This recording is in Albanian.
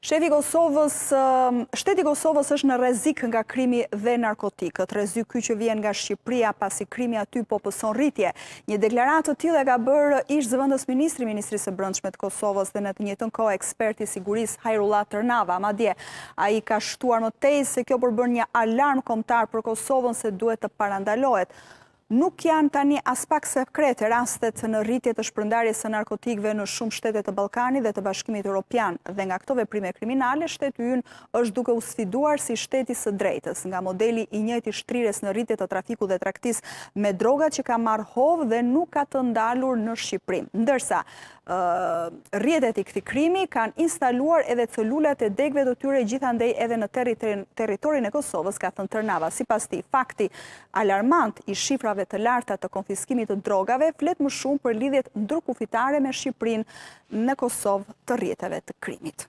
Shefi Kosovës, um, shteti Kosovës është në rezik nga krimi dhe narkotikët. Rezik këj që vjen nga Shqipria pasi krimi aty po pëson rritje. Një deklarat të e ka bërë ishtë zëvëndës Ministri Ministrisë e Brëndshmet Kosovës dhe në të njëtën kohë eksperti siguris Hajrullat Tërnava. Ma dje, a i ka shtuar më tej se kjo përbër një alarm komtar për Kosovën se duhet të parandalohet. Nuk janë tani aspak sekret e rastet në rritje të shpërndarjes së narkotikve në shumë shtetet të Balkani dhe të bashkimit Europian dhe nga këtove prime kriminale, shtetë yn është duke usfiduar si shtetis së drejtës nga modeli i njëti shtrires në rritjet të trafiku dhe traktis me droga që ka marrë hovë dhe nuk ka të ndalur në Shqiprim. Ndërsa, rrjetet i këti krimi kanë instaluar edhe cëllulat e degve të tyre gjithandej edhe në teritorin e Kosovës, ka thënë Tërnava. Si pas ti, fakti alarmant i shifrave të larta të konfiskimit të drogave, flet më shumë për lidhjet ndërkufitare me Shqiprin në Kosovë të rrethave të krimit.